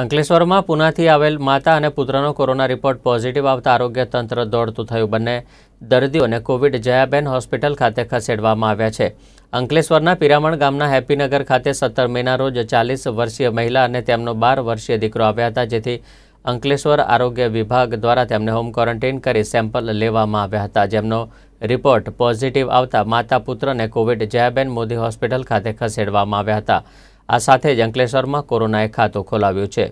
અંકલેશ્વરમાં પુનાથી આવેલ માતા અને પુત્રનો કોરોના રિપોર્ટ પોઝિટિવ આવતા આરોગ્ય તંત્ર દોડતું થયું બંને દર્દીઓને કોવિડ જયાબેન હોસ્પિટલ ખાતે ખસેડવામાં આવ્યા છે અંકલેશ્વરના પિરામણ ગામના હેપીનગર ખાતે સત્તર મેના રોજ ચાલીસ વર્ષીય મહિલા અને તેમનો બાર વર્ષીય દીકરો આવ્યા હતા જેથી અંકલેશ્વર આરોગ્ય વિભાગ દ્વારા તેમને હોમ ક્વોરન્ટીન કરી સેમ્પલ લેવામાં આવ્યા હતા જેમનો રિપોર્ટ પોઝિટિવ આવતા માતા પુત્રને કોવિડ જયાબેન મોદી હોસ્પિટલ ખાતે ખસેડવામાં આવ્યા હતા આ સાથે જ અંકલેશ્વરમાં કોરોનાએ ખાતું ખોલાવ્યું છે